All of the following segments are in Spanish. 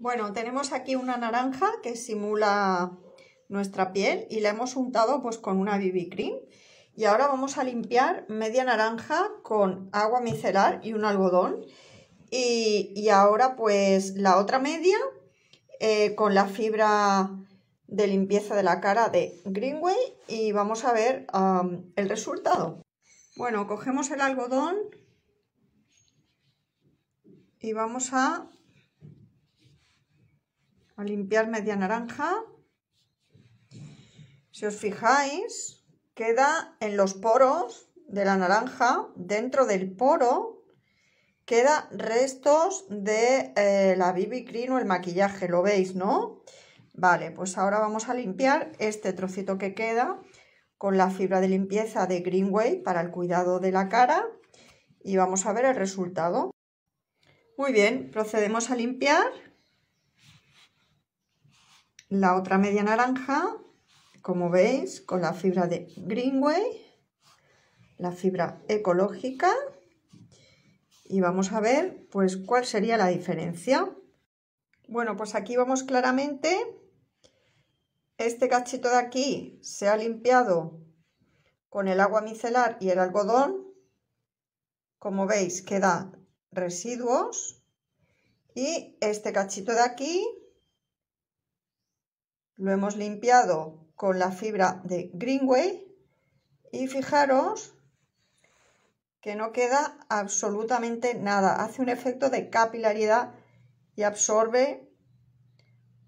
Bueno, tenemos aquí una naranja que simula nuestra piel y la hemos untado pues con una BB Cream. Y ahora vamos a limpiar media naranja con agua micelar y un algodón. Y, ahora pues la otra media eh, con la fibra de limpieza de la cara de Greenway y vamos a ver el resultado. Bueno, cogemos el algodón y vamos a a limpiar media naranja. Si os fijáis, queda en los poros de la naranja, dentro del poro, queda restos de eh, la BB Cream o el maquillaje, lo veis, ¿no? Vale, pues ahora vamos a limpiar este trocito que queda con la fibra de limpieza de Greenway para el cuidado de la cara y vamos a ver el resultado. Muy bien, procedemos a limpiar la otra media naranja, como veis, con la fibra de Greenway, la fibra ecológica. Y vamos a ver, pues, cuál sería la diferencia. Bueno, pues aquí vamos claramente. Este cachito de aquí se ha limpiado con el agua micelar y el algodón. Como veis, queda residuos. Y este cachito de aquí lo hemos limpiado con la fibra de Greenway y fijaros que no queda absolutamente nada. Hace un efecto de capilaridad y absorbe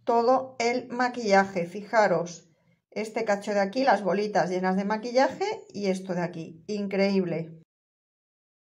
todo el maquillaje. Fijaros, este cacho de aquí, las bolitas llenas de maquillaje y esto de aquí. Increíble.